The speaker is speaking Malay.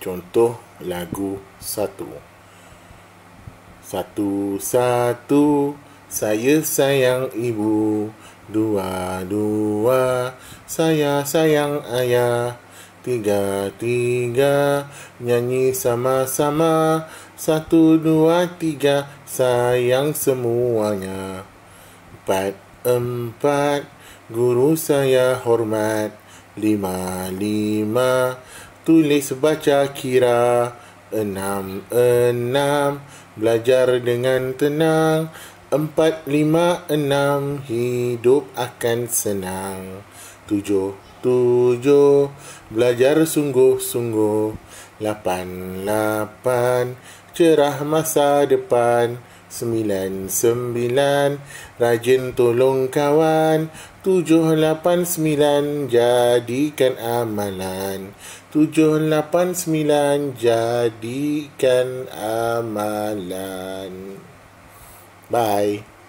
contoh lagu satu. Satu, satu, saya sayang ibu. Dua, dua, saya sayang ayah. Tiga, tiga, nyanyi sama-sama. Satu, dua, tiga, sayang semuanya. Empat, empat, guru saya hormat. Lima, lima, Tulis baca kira Enam, enam Belajar dengan tenang Empat, lima, enam Hidup akan senang Tujuh, tujuh Belajar sungguh-sungguh Lapan, lapan cerah masa depan. Sembilan, sembilan, rajin tolong kawan. Tujuh, lapan, sembilan, jadikan amalan. Tujuh, lapan, sembilan, jadikan amalan. Bye.